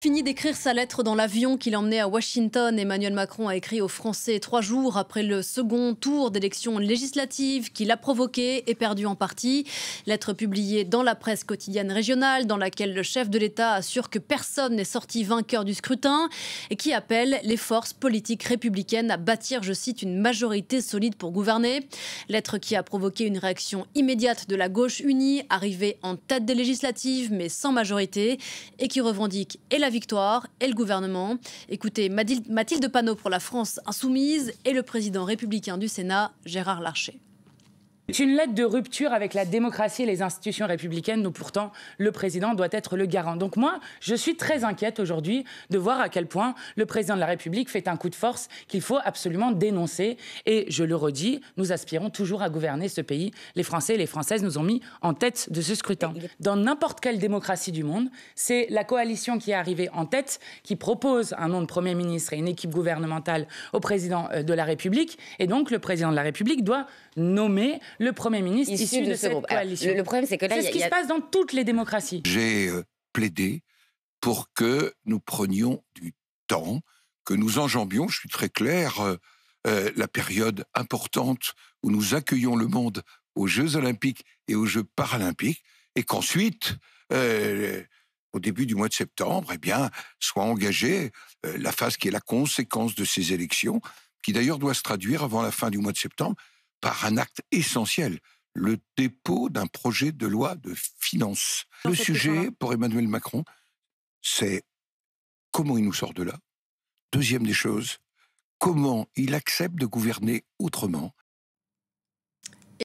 Fini d'écrire sa lettre dans l'avion qui l'emmenait à Washington, Emmanuel Macron a écrit aux Français trois jours après le second tour d'élection législative qu'il a provoqué et perdu en partie. Lettre publiée dans la presse quotidienne régionale dans laquelle le chef de l'État assure que personne n'est sorti vainqueur du scrutin et qui appelle les forces politiques républicaines à bâtir, je cite, une majorité solide pour gouverner. Lettre qui a provoqué une réaction immédiate de la gauche unie, arrivée en tête des législatives mais sans majorité et qui revendique et la victoire et le gouvernement. Écoutez, Mathilde Panot pour la France insoumise et le président républicain du Sénat, Gérard Larcher. C'est une lettre de rupture avec la démocratie et les institutions républicaines où pourtant le président doit être le garant. Donc moi, je suis très inquiète aujourd'hui de voir à quel point le président de la République fait un coup de force qu'il faut absolument dénoncer. Et je le redis, nous aspirons toujours à gouverner ce pays. Les Français et les Françaises nous ont mis en tête de ce scrutin. Dans n'importe quelle démocratie du monde, c'est la coalition qui est arrivée en tête qui propose un nom de Premier ministre et une équipe gouvernementale au président euh, de la République. Et donc le président de la République doit nommer le Premier ministre issu, de, cette coalition. le, problème, c'est que c'est ce qui se passe dans toutes les démocraties. J'ai euh, plaidé pour que nous prenions du temps, que nous enjambions, je suis très clair, euh, euh, la période importante où nous accueillons le monde aux Jeux olympiques et aux Jeux paralympiques, et qu'ensuite, au début du mois de septembre, eh bien, soit engagée la phase qui est la conséquence de ces élections, qui d'ailleurs doit se traduire avant la fin du mois de septembre, par un acte essentiel, le dépôt d'un projet de loi de finances. Le sujet pour Emmanuel Macron, c'est comment il nous sort de là. Deuxième des choses, comment il accepte de gouverner autrement.